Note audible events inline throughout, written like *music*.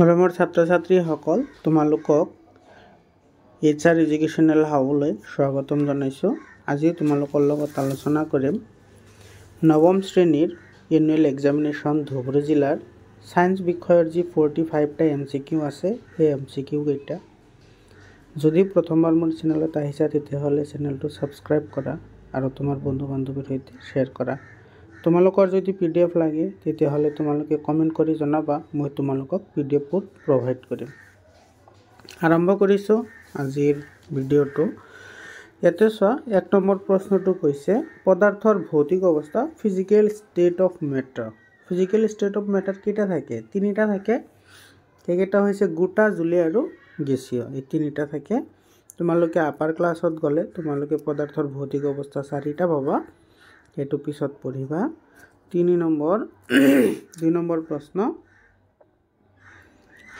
মৰমৰ ছাত্ৰ ছাত্ৰীসকল তোমালোকক এইচ আৰ এডুকেশ্যনেল হাবলৈ স্বাগতম জনাইছোঁ আজি তোমালোকৰ লগত আলোচনা কৰিম নৱম শ্ৰেণীৰ এনুৱেল এক্সামিনেশ্যন ধুবুৰী জিলাৰ ছায়েন্স বিষয়ৰ যি ফৰ্টি ফাইভটা এম চি কিউ আছে সেই এম চি কিউকেইটা যদি প্ৰথমবাৰ মোৰ চেনেলত আহিছা তেতিয়াহ'লে চেনেলটো ছাবস্ক্ৰাইব কৰা আৰু তোমাৰ বন্ধু বান্ধৱীৰ সৈতে শ্বেয়াৰ কৰা তোমালোকৰ যদি পি ডি এফ লাগে তেতিয়াহ'লে তোমালোকে কমেণ্ট কৰি জনাবা মই তোমালোকক পি ডি এফ প্ৰভাইড কৰিম আৰম্ভ কৰিছোঁ আজিৰ ভিডিঅ'টো ইয়াতে চোৱা এক নম্বৰ প্ৰশ্নটো কৈছে পদাৰ্থৰ ভৌতিক অৱস্থা physical state of matter physical state of matter কেইটা থাকে তিনিটা থাকে সেইকেইটা হৈছে গোটা জুলি আৰু গেছীয় এই তিনিটা থাকে তোমালোকে আপাৰ ক্লাছত গ'লে তোমালোকে পদাৰ্থৰ ভৌতিক অৱস্থা চাৰিটা পাবা সেইটো পিছত পঢ়িবা তিনি নম্বৰ *clears throat* দুই নম্বৰ প্ৰশ্ন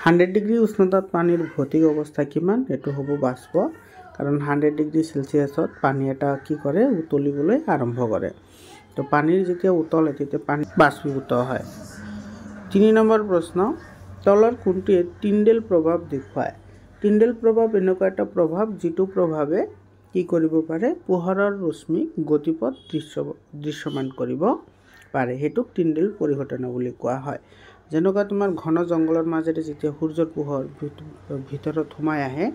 হাণ্ড্ৰেড ডিগ্ৰী উষ্ণতাত পানীৰ ভৌতিক অৱস্থা কিমান সেইটো হ'ব বাষ্প কাৰণ হাণ্ড্ৰেড ডিগ্ৰী চেলচিয়াছত পানী এটা কি কৰে উতলিবলৈ আৰম্ভ কৰে তো পানীৰ যেতিয়া উতলে তেতিয়া পানী বাষ্পীভূত হয় তিনি নম্বৰ প্ৰশ্ন তলৰ কোনটোৱে তিনডেল প্ৰভাৱ দেখুৱায় তিনডেল প্ৰভাৱ এনেকুৱা এটা প্ৰভাৱ যিটো প্ৰভাৱে কি কৰিব পাৰে পোহৰৰ ৰশ্মিক গতিপথ দৃশ্য দৃশ্যমান কৰিব পাৰে সেইটোক তিনিডেল পৰিঘটনা বুলি কোৱা হয় যেনেকুৱা তোমাৰ ঘন জংঘলৰ মাজেৰে যেতিয়া সূৰ্যৰ পোহৰ ভিতৰত সোমাই আহে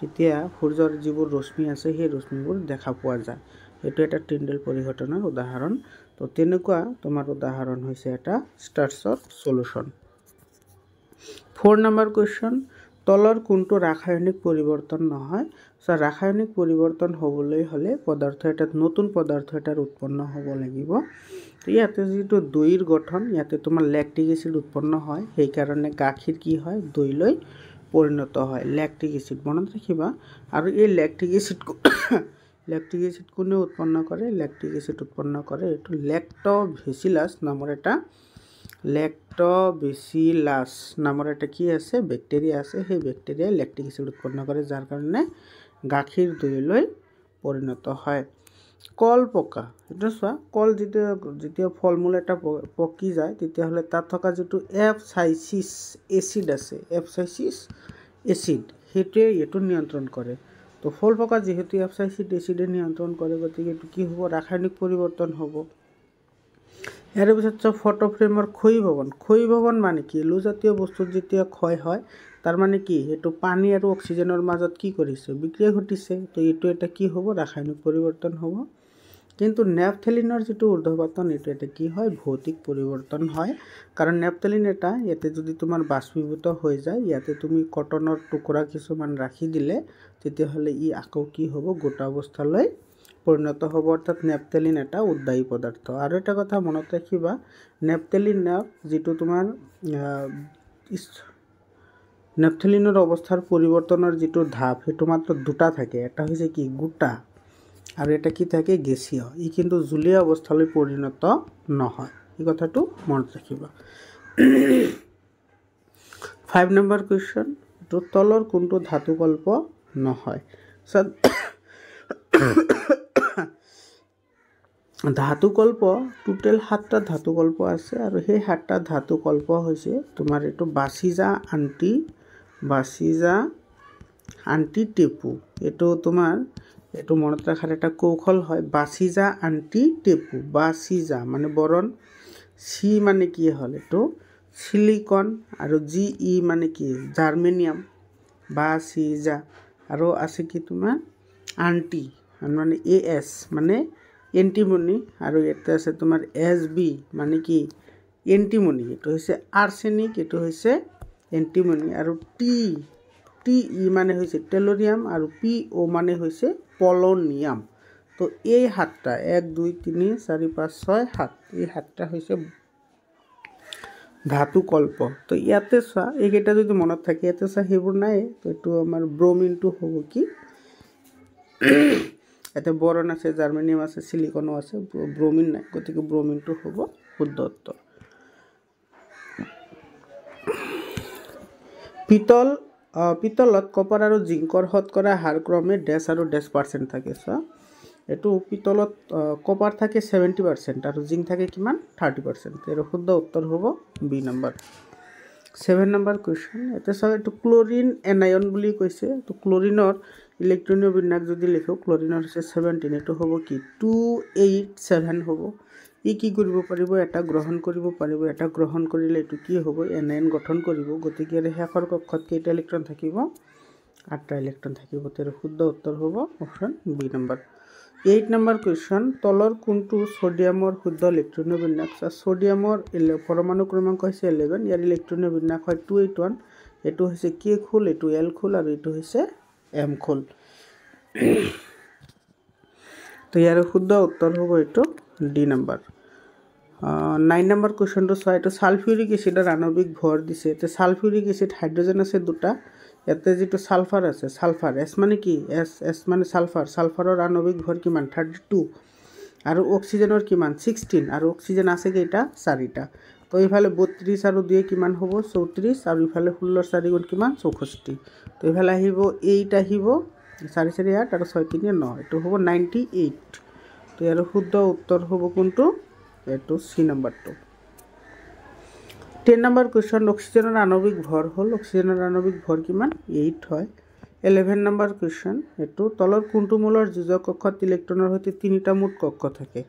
তেতিয়া সূৰ্যৰ যিবোৰ ৰশ্মি আছে সেই ৰশ্মিবোৰ দেখা পোৱা যায় সেইটো এটা তিনিডেল পৰিঘটনাৰ উদাহৰণ তো তেনেকুৱা তোমাৰ উদাহৰণ হৈছে এটা ষ্টাৰ্চৰ চলুচন ফ'ৰ নম্বৰ কুৱেশ্যন তলৰ কোনটো ৰাসায়নিক পৰিৱৰ্তন নহয় চ' ৰাসায়নিক পৰিৱৰ্তন হ'বলৈ হ'লে পদাৰ্থ এটাত নতুন পদাৰ্থ এটাৰ উৎপন্ন হ'ব লাগিব ইয়াতে যিটো দৈৰ গঠন ইয়াতে তোমাৰ লেক্টিক এচিড উৎপন্ন হয় সেইকাৰণে গাখীৰ কি হয় দৈলৈ পৰিণত হয় লেক্টিক এচিড মনত ৰাখিবা আৰু এই লেক্টিক এচিড *coughs* লেক্টিক এচিড কোনে উৎপন্ন কৰে লেক্টিক এচিড উৎপন্ন কৰে এইটো লেক্ট ভেচিলাছ নামৰ এটা লেক্টবেচিলাছ নামৰ এটা কি আছে বেক্টেৰিয়া আছে সেই বেক্টেৰিয়াই লেক্টিক এচিড উৎপন্ন কৰে যাৰ কাৰণে গাখীৰ দৈলৈ পৰিণত হয় কল পকা এইটো চোৱা কল যিটো যেতিয়া ফল মূল এটা পকি যায় তেতিয়াহ'লে তাত থকা যিটো এফচাইচিছ এচিড আছে এফচাইচিছ এচিড সেইটোৱে এইটো নিয়ন্ত্ৰণ কৰে তো ফল পকা যিহেতু এফচাইচিড এচিডে নিয়ন্ত্ৰণ কৰে গতিকে এইটো কি হ'ব ৰাসায়নিক পৰিৱৰ্তন হ'ব ইয়াৰ পিছত চব ফটো ফ্ৰেমৰ ক্ষয় ভৱন ক্ষয় ভৱন মানে কি লোজাতীয় বস্তুত যেতিয়া ক্ষয় হয় তাৰমানে কি সেইটো পানী আৰু অক্সিজেনৰ মাজত কি কৰিছে বিক্ৰিয়া ঘটিছে তো এইটো এটা কি হ'ব ৰাসায়নিক পৰিৱৰ্তন হ'ব কিন্তু নেপথেলিনৰ যিটো ঊৰ্ধপাতন এইটো এটা কি হয় ভৌতিক পৰিৱৰ্তন হয় কাৰণ নেপথেলিন এটা ইয়াতে যদি তোমাৰ বাষ্পীভূত হৈ যায় ইয়াতে তুমি কটনৰ টুকুৰা কিছুমান ৰাখি দিলে তেতিয়াহ'লে ই আকৌ কি হ'ব গোটা অৱস্থালৈ পৰিণত হ'ব অৰ্থাৎ নেপটেলিন এটা উদ্দায়ী পদাৰ্থ আৰু এটা কথা মনত ৰাখিবা নেপটেলিন নেপ যিটো তোমাৰ নেপথেলিনৰ অৱস্থাৰ পৰিৱৰ্তনৰ যিটো ধাপ সেইটো মাত্ৰ দুটা থাকে এটা হৈছে কি গোটা আৰু এটা কি থাকে গেছীয় ই কিন্তু জুলীয়া অৱস্থালৈ পৰিণত নহয় এই কথাটো মনত ৰাখিবা ফাইভ নম্বৰ কুৱেশ্যন তলৰ কোনটো ধাতুকল্প নহয় চ ধাতুকল্প টোটেল সাতটা ধাতুকল্প আছে আৰু সেই সাতটা ধাতুকল্প হৈছে তোমাৰ এইটো বাচিজা আন্টি বাচিজা আন্টি টেপু এইটো তোমাৰ এইটো মনত ৰখাৰ এটা কৌশল হয় বাচিজা আন্টি টেপু বাচিজা মানে বৰণ চি মানে কি হ'ল এইটো চিলিকন আৰু জি ই মানে কি জাৰ্মেনিয়াম বাচিজা আৰু আছে কি তোমাৰ আন্টি মানে এ এছ মানে এণ্টিমনি আৰু ইয়াতে আছে তোমাৰ এছ বি মানে কি এণ্টিমনি এইটো হৈছে আৰ্চেনিক এইটো হৈছে এণ্টিমনি আৰু টি টি ই মানে হৈছে টেলৰিয়াম আৰু পি অ' মানে হৈছে পলনিয়াম তো এই সাতটা এক দুই তিনি চাৰি পাঁচ ছয় সাত এই সাতটা হৈছে ধাতুকল্প তো ইয়াতে চোৱা এইকেইটা যদি মনত থাকে ইয়াতে চোৱা সেইবোৰ নাই তো এইটো আমাৰ ব্ৰমিনটো হ'ব কি ইয়াতে বরণ আছে জার্মেনিয়াম আছে সিলিকনও আছে ব্রোমিন নাই গতিকে ব্রোমিনটো হ'ব শুদ্ধ উত্তৰ পিতল পিতলত কপাৰ আৰু জিংকৰ শতকৰা হাৰ ক্ৰমে ডেছ আৰু ডেছ পাৰ্চেণ্ট থাকে চোৱা এইটো পিতলত কপাৰ থাকে ছেভেণ্টি পাৰ্চেণ্ট আৰু জিংক থাকে কিমান থাৰ্টি পাৰ্চেণ্ট এইটো শুদ্ধ উত্তৰ হ'ব B number seven number question এতিয়া চাওক এইটো ক্লৰিন এনায়ন বুলি কৈছে এইটো ক্লৰিনৰ ইলেক্ট্ৰনীয় বিন্যাস যদি লিখোঁ ক্লৰিনৰ হৈছে ছেভেণ্টিন এইটো হ'ব কি টু এইট ছেভেন হ'ব ই কি কৰিব পাৰিব এটা গ্ৰহণ কৰিব পাৰিব এটা গ্ৰহণ কৰিলে এইটো কি হ'ব এনায়ন গঠন কৰিব গতিকে ইয়াৰে শেষৰ কক্ষত কেইটা ইলেক্ট্ৰন থাকিব আঠটা ইলেক্ট্ৰন থাকিব তেওঁৰ শুদ্ধ উত্তৰ হ'ব option B number eight number question তলৰ কোনটো ছ'ডিয়ামৰ শুদ্ধ ইলেক্ট্ৰনীয় বিন্যাস চডিয়ামৰ পৰমাণু ক্ৰমাংক হৈছে ইলেভেন ইয়াৰ ইলেক্ট্ৰনীয় বিন্যাস হয় টু এইট ওৱান এইটো হৈছে কে খোল এইটো এল খোল আৰু এইটো হৈছে এম খোল তো ইয়াৰ শুদ্ধ উত্তৰ হ'ব এইটো ডি নম্বৰ নাইন নম্বৰ কুৱেশ্যনটো চোৱা এইটো ছালফিউৰিক এচিডৰ আণৱিক ভৰ দিছে এতিয়া ছালফিউৰিক এচিড হাইড্ৰজেন আছে দুটা ইয়াতে যিটো ছালফাৰ আছে ছালফাৰ এছ মানে কি এছ এছ মানে ছালফাৰ ছালফাৰৰ আণৱিক ভৰ কিমান থাৰ্টি টু আৰু অক্সিজেনৰ কিমান ছিক্সটিন আৰু অক্সিজেন আছে কেইটা চাৰিটা তো এইফালে বত্ৰিছ আৰু দুয়ে কিমান হ'ব চৌত্ৰিছ আৰু ইফালে ষোল্ল চাৰি গ'ল কিমান চৌষষ্ঠি তো এইফালে আহিব এইট আহিব চাৰি চাৰি আঠ আৰু ছয় তিনি ন এইটো হ'ব নাইণ্টি এইট তো ইয়াৰ শুদ্ধ উত্তৰ হ'ব কোনটো এইটো চি নম্বৰটো টেন নম্বৰ কুৱেশ্যন অক্সিজেনৰ আণৱিক ভৰ হ'ল অক্সিজেনৰ আণৱিক ভৰ কিমান এইট হয় এলেভেন নম্বৰ কুৱেশ্যন এইটো তলৰ কোনটো মূলৰ যুঁজৰ কক্ষত ইলেক্ট্ৰনৰ সৈতে তিনিটা মুঠ কক্ষ থাকে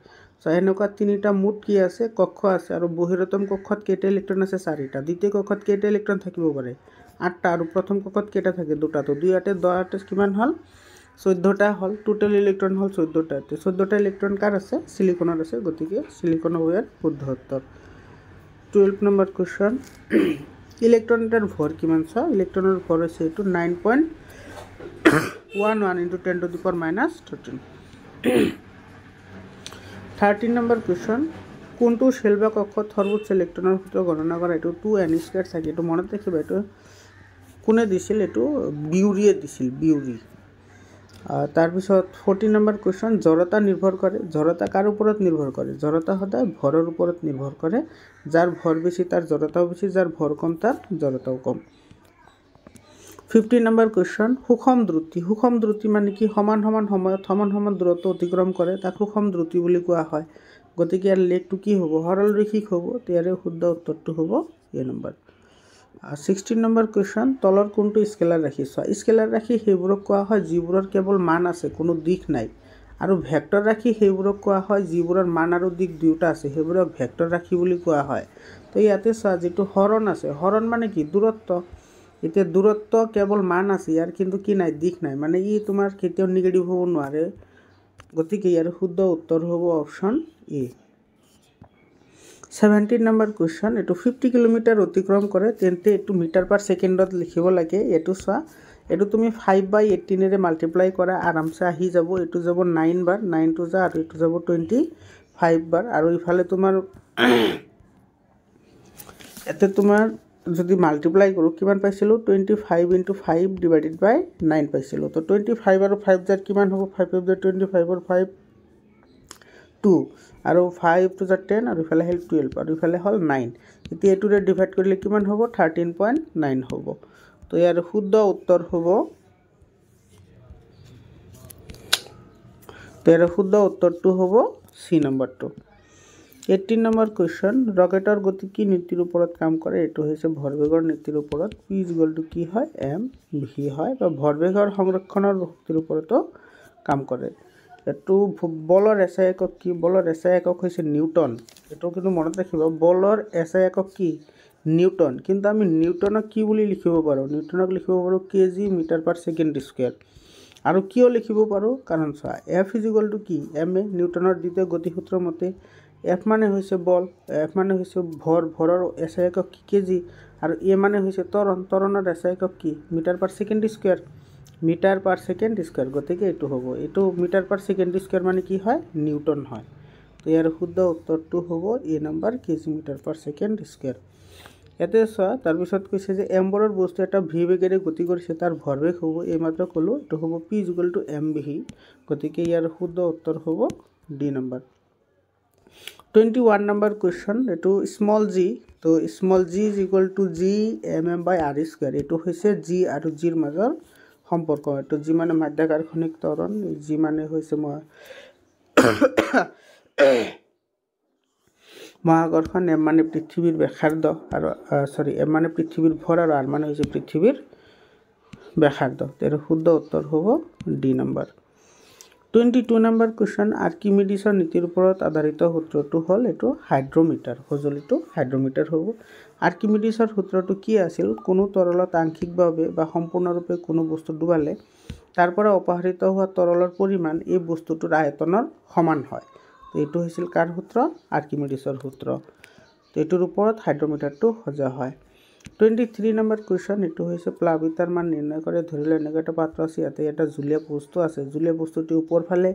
চ' এনেকুৱা তিনিটা মুঠ কি আছে কক্ষ আছে আৰু বহিৰতম কক্ষত কেইটা ইলেক্ট্ৰন আছে চাৰিটা দ্বিতীয় কক্ষত কেইটা ইলেক্ট্ৰন থাকিব পাৰে আঠটা আৰু প্ৰথম কক্ষত কেইটা থাকে দুটাটো দুই আঠে দহ আঠে কিমান হ'ল চৈধ্যটা হ'ল টোটেল ইলেক্ট্ৰন হ'ল চৈধ্যটা চৈধ্যটা ইলেক্ট্ৰন কাৰ আছে চিলিকনৰ আছে গতিকে চিলিকনৰ ইয়াত শুদ্ধ উত্তৰ টুয়েলভ নম্বর কোশ্চন ইলেকট্রনটার ভর কিমান চ ইলেকট্রনের ভর হৈছে এইটো nine point one one into ten to the power minus thirteen thirteen number question কোনটো শেল বা কক্ষত সৰ্বোচ্চ ইলেক্ট্ৰনৰ সূত্ৰ গণনা কৰা এইটো টু এন স্কাৰ থাকে এইটো মনত ৰাখিবা এইটো কোনে দিছিল এইটো বিউৰিয়ে দিছিল বিউৰি তাৰপিছত ফৰ্টি নম্বৰ কুৱেশ্যন জড়তা নিৰ্ভৰ কৰে জড়তা কাৰ ওপৰত নিৰ্ভৰ কৰে জড়তা সদায় ভৰৰ ওপৰত নিৰ্ভৰ কৰে যাৰ ভৰ বেছি তাৰ জড়তাও বেছি যাৰ ভৰ কম তাৰ জড়তাও কম ফিফটি নম্বৰ কুৱেশ্যন সুষম দ্ৰুতি সুষম দ্ৰুতি মানে কি সমান সমান সময়ত সমান সমান দূৰত্ব অতিক্ৰম কৰে তাক সুষম দ্ৰুতি বুলি কোৱা হয় গতিকে ইয়াৰ লেগটো কি হ'ব সৰলৰৈখিক হ'ব ইয়াৰে শুদ্ধ উত্তৰটো হ'ব এই নম্বৰ ছিক্সটিন নম্বৰ কুৱেশ্যন তলৰ কোনটো স্কেলাৰ ৰাশি চোৱা স্কেলাৰ ৰাশি সেইবোৰক কোৱা হয় যিবোৰৰ কেৱল মান আছে কোনো দিশ নাই আৰু ভেক্টৰ ৰাশি সেইবোৰক কোৱা হয় যিবোৰৰ মান আৰু দিশ দুয়োটা আছে সেইবোৰক ভেক্টৰ ৰাশি বুলি কোৱা হয় তো ইয়াতে চোৱা যিটো হৰণ আছে হৰণ মানে কি দূৰত্ব এতিয়া দূৰত্ব কেৱল মান আছে ইয়াৰ কিন্তু কি নাই দিশ নাই মানে ই তোমাৰ কেতিয়াও নিগেটিভ হ'ব নোৱাৰে গতিকে ইয়াৰ শুদ্ধ উত্তৰ হ'ব option E seventeen number question এইটো ফিফটি কিলোমিটাৰ অতিক্ৰম কৰে তেন্তে এইটো মিটাৰ পাৰ ছেকেণ্ডত লিখিব লাগে এইটো চোৱা এইটো তুমি ফাইভ বাই এইটিনেৰে মাল্টিপ্লাই কৰা আৰামছে আহি যাব এইটো যাব নাইন বাৰ নাইন টু যা আৰু এইটো যাব টুৱেণ্টি ফাইভ বাৰ আৰু ইফালে তোমাৰ ইয়াতে তোমাৰ যদি মাল্টিপ্লাই কৰোঁ কিমান পাইছিলোঁ twenty five into five divided by nine পাইছিলোঁ তো টুৱেণ্টি ফাইভ আৰু ফাইভ যাৰ কিমান হ'ব ফাইভ ফাইভ যাৰ টুৱেণ্টি ফাইভৰ ফাইভ টু আৰু ফাইভ টু জাৰ টেন আৰু ইফালে আহিল টুৱেল্ভ আৰু ইফালে হ'ল নাইন এতিয়া এইটোৰে ডিভাইড কৰিলে কিমান হ'ব থাৰ্টিন পইণ্ট নাইন হ'ব তো ইয়াৰ শুদ্ধ উত্তৰ হ'ব তো ইয়াৰ শুদ্ধ উত্তৰটো হ'ব চি নম্বৰটো এইটিন নম্বৰ কুৱেশ্যন ৰকেটৰ গতি কি নীতিৰ ওপৰত কাম কৰে এইটো হৈছে ভৰবেগৰ নীতিৰ ওপৰত পি ইজ গলটো কি হয় এম ভি হয় বা ভৰবেগৰ সংৰক্ষণৰ শক্তিৰ ওপৰতো কাম কৰে এইটো বলৰ এছ আই একক কি বলৰ এছ আই একক হৈছে নিউটন এইটো কিন্তু মনত ৰাখিব বলৰ এছ আই একক কি নিউটন কিন্তু আমি নিউটনক কি বুলি লিখিব পাৰোঁ নিউটনক লিখিব পাৰোঁ KG metre per second square আৰু কিয় লিখিব পাৰোঁ কাৰণ চোৱা এফ ইজিকলটো কি এম এ নিউটনৰ দ্বিতীয় গতিসূত্ৰ মতে এফ মানে হৈছে বল এফ মানে হৈছে ভৰ ভৰৰ এছ আই একক কি কেজি আৰু এ মানে হৈছে তৰণ তৰণৰ এছ আই একক কি metre per second square metre per second square গতিকে এই হব এই মিটার পার সেকেন্ড স্কোয়ার মানে কি হয় নিউটন হয় তো ইয়ার শুদ্ধ উত্তরটা হব A number KG metre per second square এতে চা তারপর কৈছে যে এম্বরের বস্তু একটা ভি বেগেরে গতি করেছে তার ভরবেগ হব এই মাত্র কলো এই হব পি যুগল টু এম ভি গতিকে ইয়ার শুদ্ধ উত্তর হব D number twenty one number question এই স্মল জি তো small G is equal to G M M by R square এই হয়েছে জি আর জির মাজৰ সম্পৰ্ক এইটো যিমানে মাধ্যাকাৰ্ষণিক তৰণ যিমানে হৈছে মই মহাকৰ্ষণ এমানে পৃথিৱীৰ বেসাৰ্ধ আৰু চৰি এমানে পৃথিৱীৰ ভৰ আৰু আনমানে হৈছে পৃথিৱীৰ বেসাৰ্ধ তেতিয়া শুদ্ধ উত্তৰ হ'ব D number twenty two number question আৰ্কিমিডিছৰ নীতিৰ ওপৰত আধাৰিত সূত্ৰটো হ'ল এইটো হাইড্ৰমিটাৰ সঁজুলিটো হাইড্ৰমিটাৰ হ'ব আৰ্কিমিডিছৰ সূত্ৰটো কি আছিল কোনো তৰলত আংশিকভাৱে বা সম্পূৰ্ণৰূপে কোনো বস্তু ডুবালে তাৰ পৰা অপহৃত হোৱা তৰলৰ পৰিমাণ এই বস্তুটোৰ আয়তনৰ সমান হয় তো এইটো হৈছিল কাৰ সূত্ৰ আৰ্কিমিডিছৰ সূত্ৰ তো এইটোৰ ওপৰত হাইড্ৰমিটাৰটো সজা হয় টুৱেণ্টি থ্ৰী নম্বৰ কুৱেশ্যন এইটো হৈছে প্লাবিতাৰ মান নিৰ্ণয় কৰে ধৰি লওক এনেকুৱা এটা পাত্ৰ আছে ইয়াতে এটা জুলীয়া বস্তু আছে জুলীয়া বস্তুটি ওপৰ ফালে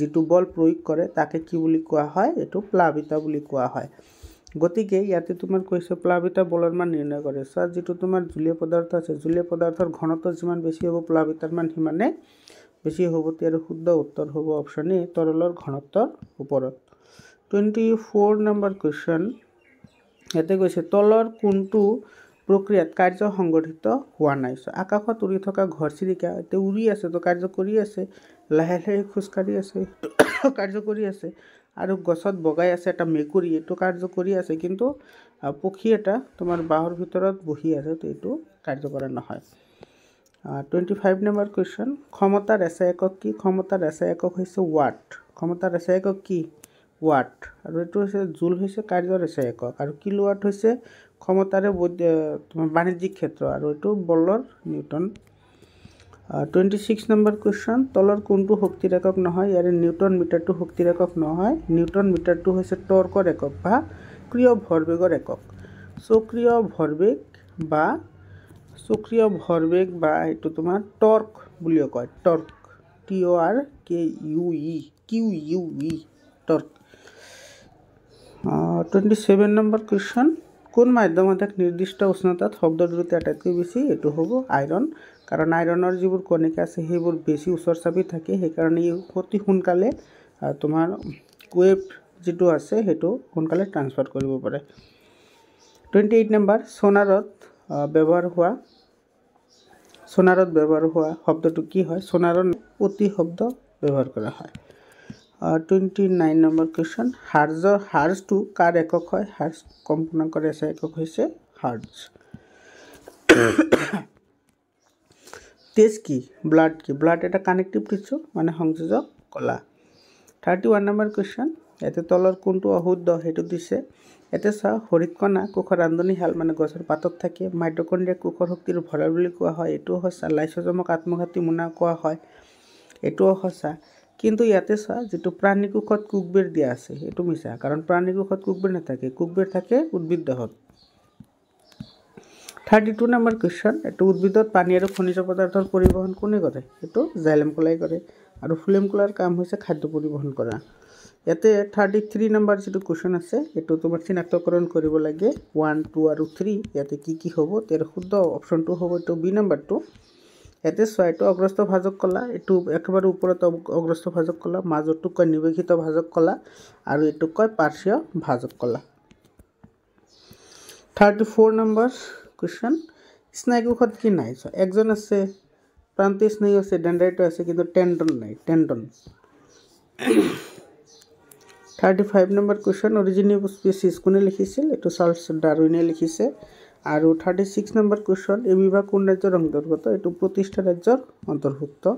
যিটো বল প্ৰয়োগ কৰে তাকে কি বুলি কোৱা হয় এইটো প্লাবিতা বুলি কোৱা হয় গতিকে ইয়াতে তোমাৰ কৈছে প্লাবিতা বলৰ মান নিৰ্ণয় কৰে চোৱা যিটো তোমাৰ জুলীয়া পদাৰ্থ আছে জুলীয়া পদাৰ্থৰ ঘনত্ব যিমান বেছি হ'ব প্লাবিতাৰ মান সিমানে বেছি হ'ব তাৰ শুদ্ধ উত্তৰ হ'ব অপশ্যন এ তৰলৰ ঘনত্বৰ ওপৰত টুৱেণ্টি ফ'ৰ নম্বৰ কুৱেশ্যন ইয়াতে কৈছে তলৰ কোনটো প্ৰক্ৰিয়াত কাৰ্য সংগঠিত হোৱা নাই চ' আকাশত উৰি থকা ঘৰচিৰিকা এতিয়া উৰি আছে তো কাৰ্য কৰি আছে লাহে লাহে খোজকাঢ়ি আছে *coughs* কাৰ্য কৰি আছে আৰু গছত বগাই আছে এটা মেকুৰী এইটো কাৰ্য কৰি আছে কিন্তু পক্ষী এটা তোমাৰ বাঁহৰ ভিতৰত বহি আছে তো এইটো কাৰ্য কৰা নহয় টুৱেণ্টি ফাইভ নম্বৰ কুৱেশ্যন ক্ষমতা ৰেচা একক কি ক্ষমতা ৰেচা একক হৈছে ৱাট ক্ষমতা ৰেচা একক কি ৱাট আৰু এইটো হৈছে জোল হৈছে কাৰ্য ৰেচা একক আৰু কিলো ৱাট হৈছে ক্ষমতারে বাণিজ্যিক ক্ষেত্র আর ওইটু বলর newton twenty six number question তলৰ কোনটো শক্তির একক নহয় ইয়াৰে নিউটন মিটাৰটো শক্তির একক নহয় নিউটন মিটাৰটো হৈছে টৰ্কৰ একক বা ক্ৰিয় ভৰবেগৰ একক সক্রিয় ভৰবেগ বা চক্ৰিয় ভৰবেগ বা এইটো তোমাৰ টৰ্ক বুলিও কয় torque T O' R K U E Q U E torque twenty seven number question কোন মাধ্যমত এক নিৰ্দিষ্ট উষ্ণতাত শব্দৰ জৰিয়তে আটাইতকৈ বেছি এইটো হ'ব আইৰণ কাৰণ আইৰণৰ যিবোৰ কণিকা আছে সেইবোৰ বেছি ওচৰ চাপি থাকে সেইকাৰণে ই অতি সোনকালে তোমাৰ কুৱেভ যিটো আছে সেইটো সোনকালে ট্ৰান্সফাৰ কৰিব পাৰে টুৱেণ্টি এইট নাম্বাৰ চোনাৰত ব্যৱহাৰ হোৱা চোনাৰত ব্যৱহাৰ হোৱা শব্দটো কি হয় চোনাৰত অতি শব্দ ব্যৱহাৰ কৰা হয় টুৱেণ্টি নাইন নম্বৰ কুৱেশ্যন হাৰ্জৰ হাৰ্জটো কাৰ একক হয় হাৰ্জ কম্পূৰ্ণাংকৰ এছ একক হৈছে হাৰ্জ তেজ *coughs* কি ব্লাড কি ব্লাড এটা কানেক্টিভ টিছু মানে সংযোজক কলা থাৰ্টি ওৱান নম্বৰ কুৱেশ্যন ইয়াতে তলৰ কোনটো অশুদ্ধ সেইটো দিছে ইয়াতে চাওক হৰিত কণা কোষৰ ৰান্ধনীশাল মানে গছৰ পাতত থাকে মাইট্ৰকণ্ডিয়া কোষৰ শক্তিৰ ভঁৰাল বুলি কোৱা হয় এইটোও সঁচা লাইচজমক আত্মঘাতী মোনা কোৱা হয় এইটোও সঁচা কিন্তু ইয়াতে চোৱা যিটো প্ৰাণীকোষত কুকবেৰ দিয়া আছে সেইটো মিছা কাৰণ প্ৰাণীকোষত কুকবেৰ নাথাকে কুকবেৰ থাকে উদ্ভিদ দেহত থাৰ্টি টু নম্বৰ কুৱেশ্যন এইটো উদ্ভিদত পানী আৰু খনিজ পদাৰ্থৰ পৰিবহণ কোনে কৰে সেইটো জাইলেম কলাই কৰে আৰু ফুলেম কলাৰ কাম হৈছে খাদ্য পৰিবহণ কৰা ইয়াতে থাৰ্টি থ্ৰী নম্বৰ যিটো কুৱেশ্যন আছে সেইটো তোমাৰ চিনাক্তকৰণ কৰিব লাগে ওৱান টু আৰু থ্ৰী ইয়াতে কি কি হ'ব তাৰ শুদ্ধ অপশ্যনটো হ'ব এইটো বি নম্বৰটো ইয়াতে চৰাইটো অগ্ৰস্ত ভাজক কলা এইটো একেবাৰে ওপৰত অগ্ৰস্ত ভাজক কলা মাজতটোক কয় নিবেশিত ভাজক কলা আৰু এইটোক কয় পাৰ্শ্বীয় ভাজক কলা থাৰ্টি ফ'ৰ নম্বৰ কুৱেশ্যন স্নায়ুকোষত কি নাই চ একজন আছে প্ৰান্তি স্নায়ু আছে ডেণ্ডাইটো আছে কিন্তু টেণ্ডন নাই tendon thirty five number question origin species কোনে লিখিছিল এইটো চাৰ্লছ ডাৰুইনে লিখিছে আৰু থাৰ্টি ছিক্স নম্বর কুৱেশ্যন এই বিভাগ কোন ৰাজ্যৰ অন্তৰ্গত এইটো প্ৰতিষ্ঠা ৰাজ্যৰ অন্তৰ্ভুক্ত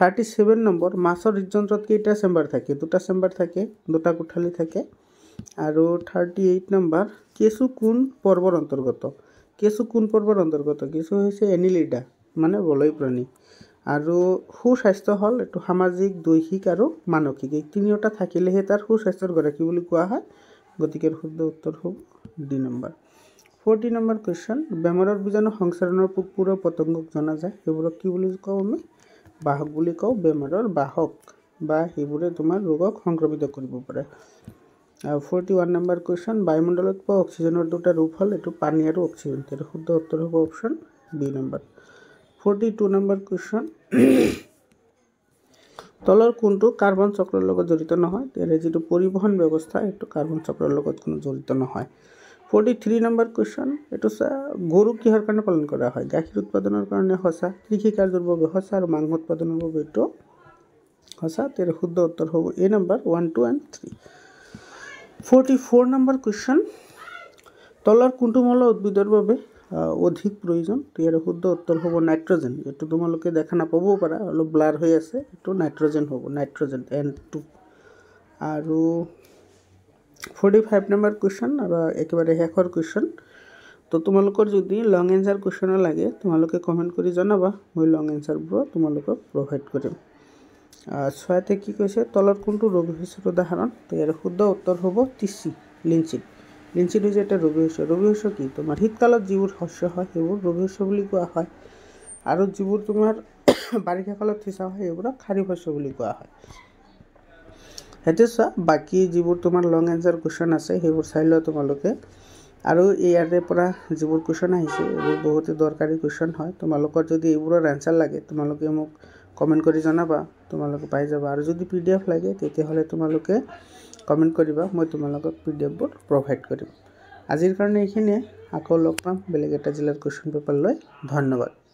থাৰ্টি সেভেন নম্বৰ মাছৰ হৃদযন্ত্রত কেইটা চেম্বাৰ থাকে দুটা চেম্বাৰ থাকে দুটা কোঠালি থাকে আৰু থাৰ্টি এইট নম্বর কেঁচু কোন পৰ্বৰ অন্তৰ্গত কেঁচু কোন পৰ্বৰ অন্তৰ্গত কেঁচু হৈছে এনিলিডা মানে বলয় প্ৰাণী আৰু সুস্বাস্থ্য হ'ল এইটো সামাজিক দৈহিক আৰু মানসিক এই তিনিওটা থাকিলেহে তাৰ সুস্বাস্থ্যৰ গৰাকী বুলি কোৱা হয় গতিকে শুদ্ধ উত্তৰ হোক D number forty number question বেমাৰৰ বীজাণু সংস্কাৰণৰ পোকবোৰৰ পতংগক জনা যায় সেইবোৰক কি বুলি কওঁ আমি বাহক বুলি কওঁ বেমাৰৰ বাহক বা সেইবোৰে তোমাৰ ৰোগক সংক্ৰমিত কৰিব পাৰে আৰু ফৰ্টি ওৱান নম্বৰ কুৱেশ্যন বায়ুমণ্ডলত পোৱা অক্সিজেনৰ দুটা ৰূপ হ'ল এইটো পানী আৰু অক্সিজেন এইটো শুদ্ধ উত্তৰ হ'ব option B number forty two number question তলৰ কোনটো কাৰ্বন চক্ৰৰ লগত জড়িত নহয় তেনে যিটো পৰিবহণ ব্যৱস্থা এইটো কাৰ্বন চক্ৰৰ লগত কোনো জড়িত নহয় ফৰ্টি থ্ৰী নম্বৰ কুৱেশ্যন এইটো চা গৰু কিহৰ কাৰণে পালন কৰা হয় গাখীৰ উৎপাদনৰ কাৰণে সঁচা কৃষি কাৰ্যৰ বাবে সঁচা আৰু মাংস উৎপাদনৰ বাবে এইটো সঁচা তেওঁৰ শুদ্ধ উত্তৰ হ'ব এই number one two and three forty four number question তলৰ কোনটো মূল উদ্ভিদৰ বাবে অধিক প্ৰয়োজন ইয়াৰে শুদ্ধ উত্তৰ হ'ব নাইট্ৰজেন এইটো তোমালোকে দেখা নাপাবও পাৰা অলপ ব্লাৰ হৈ আছে এইটো নাইট্ৰজেন হ'ব নাইট্ৰজেন এন টু আৰু ফৰ্টি ফাইভ নম্বৰ কুৱেশ্যন আৰু একেবাৰে শেষৰ কুৱেশ্যন ত' তোমালোকৰ যদি লং এনচাৰ কুৱেশ্যনো লাগে তোমালোকে কমেণ্ট কৰি জনাবা মই লং এনচাৰবোৰ তোমালোকক প্ৰভাইড কৰিম চোৱাতে কি কৈছে তলত কোনটো ৰবি শস্যৰ উদাহৰণ তো ইয়াৰে শুদ্ধ উত্তৰ হ'ব টিচি লিঞ্চিত লিঞ্চিত হৈছে এটা ৰবি শস্য ৰবি শস্য কি তোমাৰ শীতকালত যিবোৰ শস্য হয় সেইবোৰ ৰবি শস্য বুলি কোৱা হয় আৰু যিবোৰ তোমাৰ *coughs* বাৰিষা কালত সিঁচা হয় সেইবোৰক খাৰিফ শস্য বুলি কোৱা হয় সেইটো চোৱা বাকী যিবোৰ তোমাৰ লং এঞ্চাৰ কুৱেশ্যন আছে সেইবোৰ চাই লোৱা তোমালোকে আৰু ইয়াৰে পৰা যিবোৰ কুৱেশ্যন আহিছে এইবোৰ বহুতে দৰকাৰী কুৱেশ্যন হয় তোমালোকৰ যদি এইবোৰৰ এঞ্চাৰ লাগে তোমালোকে মোক কমেণ্ট কৰি জনাবা তোমালোকে পাই যাবা আৰু যদি পি ডি এফ লাগে তেতিয়াহ'লে তোমালোকে কমেণ্ট কৰিবা মই তোমালোকক পি ডি এফবোৰ প্ৰভাইড কৰিম আজিৰ কাৰণে এইখিনিয়ে আকৌ লগ পাম বেলেগ এটা জিলাত কুৱেশ্যন পেপাৰ লৈ ধন্যবাদ